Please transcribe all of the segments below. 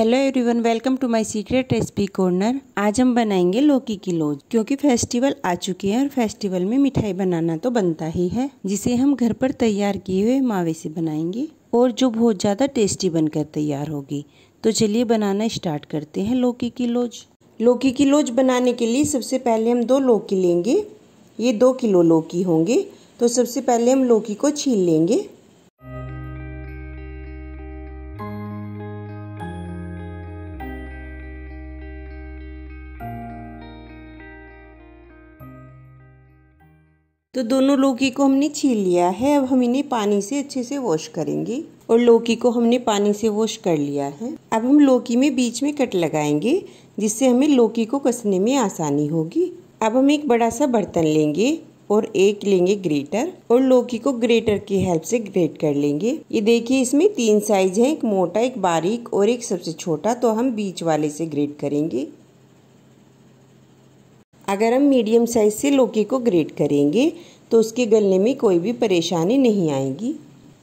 hello everyone welcome to my secret recipe corner आज हम बनाएंगे लौकी की लोज क्योंकि फेस्टिवल आ चुके हैं और फेस्टिवल में मिठाई बनाना तो बनता ही है जिसे हम घर पर तैयार किए हुए मावे से बनाएंगे और जो बहुत ज़्यादा टेस्टी बनकर तैयार होगी तो चलिए बनाना स्टार्ट करते हैं लौकी की लोज लौकी की लोज बनाने के लिए सबसे पहले हम दो लौकी लेंगे ये दो किलो लौकी होंगे तो सबसे पहले हम लौकी को छील लेंगे तो दोनों लौकी को हमने छील लिया है अब हम इन्हें पानी से अच्छे से वॉश करेंगे और लौकी को हमने पानी से वॉश कर लिया है अब हम लौकी में बीच में कट लगाएंगे जिससे हमें लौकी को कसने में आसानी होगी अब हम एक बड़ा सा बर्तन लेंगे और एक लेंगे ग्रेटर और लौकी को ग्रेटर की हेल्प से ग्रेट कर लेंगे ये देखिए इसमें तीन साइज है एक मोटा एक बारीक और एक सबसे छोटा तो हम बीच वाले से ग्रेट करेंगे अगर हम मीडियम साइज़ से लौकी को ग्रेट करेंगे तो उसके गलने में कोई भी परेशानी नहीं आएगी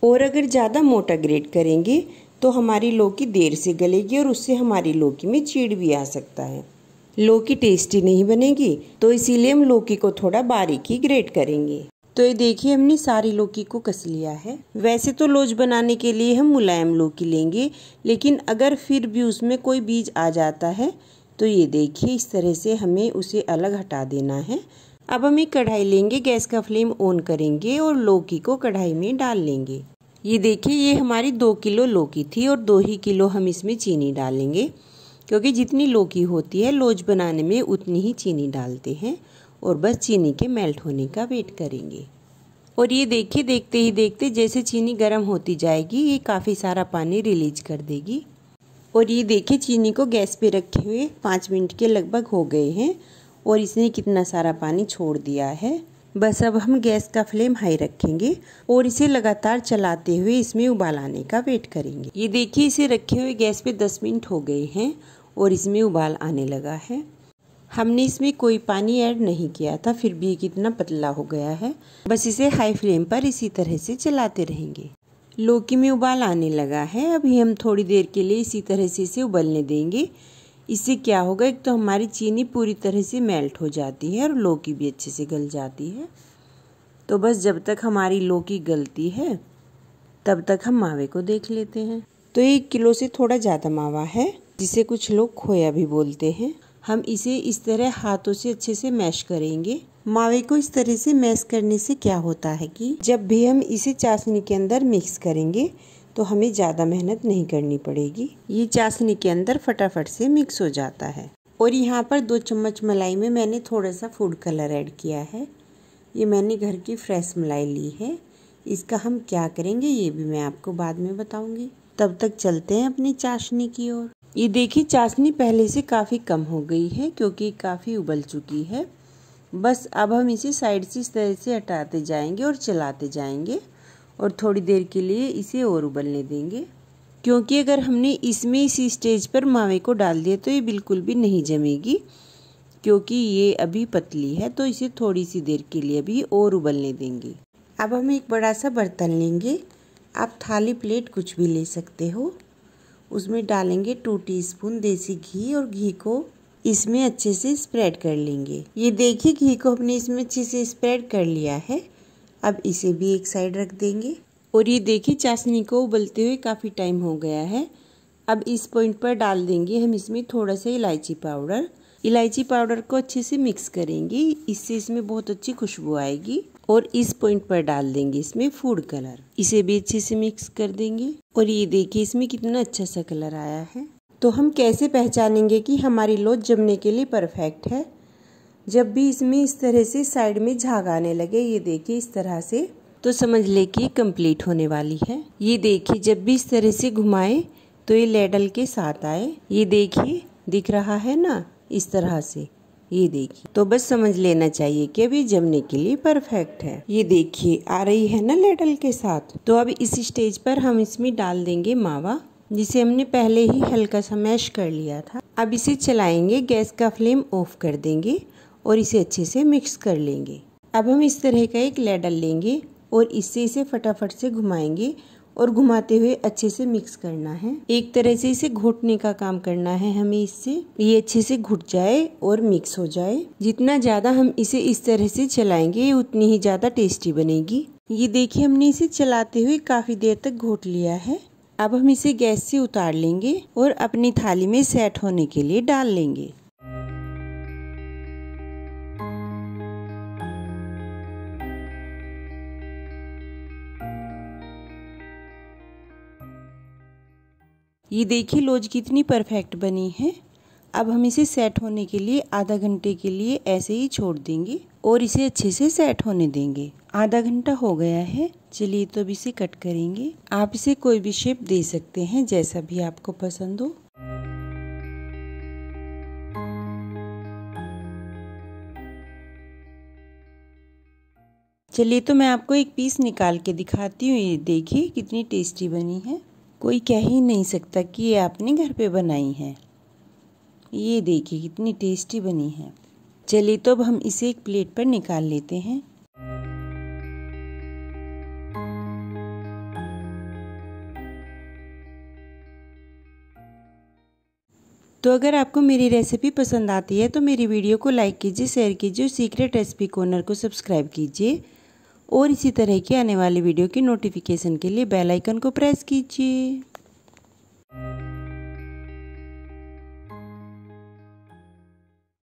और अगर ज़्यादा मोटा ग्रेट करेंगे तो हमारी लौकी देर से गलेगी और उससे हमारी लौकी में चीड़ भी आ सकता है लौकी टेस्टी नहीं बनेगी तो इसीलिए हम लौकी को थोड़ा बारीक ही ग्रेट करेंगे तो ये देखिए हमने सारी लौकी को कस लिया है वैसे तो लोज बनाने के लिए हम मुलायम लौकी लेंगे लेकिन अगर फिर भी उसमें कोई बीज आ जाता है तो ये देखिए इस तरह से हमें उसे अलग हटा देना है अब हम एक कढ़ाई लेंगे गैस का फ्लेम ऑन करेंगे और लौकी को कढ़ाई में डाल लेंगे ये देखिए ये हमारी दो किलो लौकी थी और दो ही किलो हम इसमें चीनी डालेंगे क्योंकि जितनी लौकी होती है लोज बनाने में उतनी ही चीनी डालते हैं और बस चीनी के मेल्ट होने का वेट करेंगे और ये देखिए देखते ही देखते जैसे चीनी गर्म होती जाएगी ये काफ़ी सारा पानी रिलीज कर देगी और ये देखिए चीनी को गैस पे रखे हुए पाँच मिनट के लगभग हो गए हैं और इसने कितना सारा पानी छोड़ दिया है बस अब हम गैस का फ्लेम हाई रखेंगे और इसे लगातार चलाते हुए इसमें उबाल आने का वेट करेंगे ये देखिए इसे रखे हुए गैस पे दस मिनट हो गए हैं और इसमें उबाल आने लगा है हमने इसमें कोई पानी ऐड नहीं किया था फिर भी कितना पतला हो गया है बस इसे हाई फ्लेम पर इसी तरह से चलाते रहेंगे लौकी में उबाल आने लगा है अभी हम थोड़ी देर के लिए इसी तरह से इसे उबलने देंगे इससे क्या होगा एक तो हमारी चीनी पूरी तरह से मेल्ट हो जाती है और लौकी भी अच्छे से गल जाती है तो बस जब तक हमारी लौकी गलती है तब तक हम मावे को देख लेते हैं तो एक किलो से थोड़ा ज़्यादा मावा है जिसे कुछ लोग खोया भी बोलते हैं हम इसे इस तरह हाथों से अच्छे से मैश करेंगे मावे को इस तरह से मैश करने से क्या होता है कि जब भी हम इसे चाशनी के अंदर मिक्स करेंगे तो हमें ज़्यादा मेहनत नहीं करनी पड़ेगी ये चाशनी के अंदर फटाफट से मिक्स हो जाता है और यहाँ पर दो चम्मच मलाई में मैंने थोड़ा सा फूड कलर ऐड किया है ये मैंने घर की फ्रेश मलाई ली है इसका हम क्या करेंगे ये भी मैं आपको बाद में बताऊंगी तब तक चलते हैं अपनी चाशनी की ओर ये देखिए चाशनी पहले से काफ़ी कम हो गई है क्योंकि काफ़ी उबल चुकी है बस अब हम इसे साइड से इस तरह से हटाते जाएंगे और चलाते जाएंगे और थोड़ी देर के लिए इसे और उबलने देंगे क्योंकि अगर हमने इसमें इसी स्टेज पर मावे को डाल दिया तो ये बिल्कुल भी नहीं जमेगी क्योंकि ये अभी पतली है तो इसे थोड़ी सी देर के लिए अभी और उबलने देंगे अब हम एक बड़ा सा बर्तन लेंगे आप थाली प्लेट कुछ भी ले सकते हो उसमें डालेंगे टू टीस्पून देसी घी और घी को इसमें अच्छे से स्प्रेड कर लेंगे ये देखिए घी को हमने इसमें अच्छे से स्प्रेड कर लिया है अब इसे भी एक साइड रख देंगे और ये देखिए चाशनी को उबलते हुए काफ़ी टाइम हो गया है अब इस पॉइंट पर डाल देंगे हम इसमें थोड़ा सा इलायची पाउडर इलायची पाउडर को अच्छे से मिक्स करेंगे इससे इसमें बहुत अच्छी खुशबू आएगी और इस पॉइंट पर डाल देंगे इसमें फूड कलर इसे भी अच्छे से मिक्स कर देंगे और ये देखिए इसमें कितना अच्छा सा कलर आया है तो हम कैसे पहचानेंगे कि हमारी लोज जमने के लिए परफेक्ट है जब भी इसमें इस तरह से साइड में झाग आने लगे ये देखिए इस तरह से तो समझ ले कि कंप्लीट होने वाली है ये देखिए जब भी इस तरह से घुमाए तो ये लेडल के साथ आए ये देखिए दिख रहा है ना इस तरह से ये देखिए तो बस समझ लेना चाहिए कि अब ये जमने के लिए परफेक्ट है ये देखिए आ रही है ना लेडल के साथ तो अब इस स्टेज पर हम इसमें डाल देंगे मावा जिसे हमने पहले ही हल्का सा मैश कर लिया था अब इसे चलाएंगे गैस का फ्लेम ऑफ कर देंगे और इसे अच्छे से मिक्स कर लेंगे अब हम इस तरह का एक लेडल लेंगे और इससे इसे फटाफट से घुमाएंगे और घुमाते हुए अच्छे से मिक्स करना है एक तरह से इसे घोटने का काम करना है हमें इससे ये अच्छे से घुट जाए और मिक्स हो जाए जितना ज़्यादा हम इसे इस तरह से चलाएंगे उतनी ही ज़्यादा टेस्टी बनेगी ये देखिए हमने इसे चलाते हुए काफ़ी देर तक घोट लिया है अब हम इसे गैस से उतार लेंगे और अपनी थाली में सेट होने के लिए डाल लेंगे ये देखिए लोज कितनी परफेक्ट बनी है अब हम इसे सेट होने के लिए आधा घंटे के लिए ऐसे ही छोड़ देंगे और इसे अच्छे से सेट होने देंगे आधा घंटा हो गया है चलिए तो अब इसे कट करेंगे आप इसे कोई भी शेप दे सकते हैं जैसा भी आपको पसंद हो चलिए तो मैं आपको एक पीस निकाल के दिखाती हूँ ये देखिए कितनी टेस्टी बनी है कोई कह ही नहीं सकता कि ये आपने घर पे बनाई है ये देखिए कितनी टेस्टी बनी है चलिए तो अब हम इसे एक प्लेट पर निकाल लेते हैं तो अगर आपको मेरी रेसिपी पसंद आती है तो मेरी वीडियो को लाइक कीजिए शेयर कीजिए और सीक्रेट रेसिपी कॉर्नर को सब्सक्राइब कीजिए और इसी तरह की आने वाली वीडियो की नोटिफिकेशन के लिए बेल आइकन को प्रेस कीजिए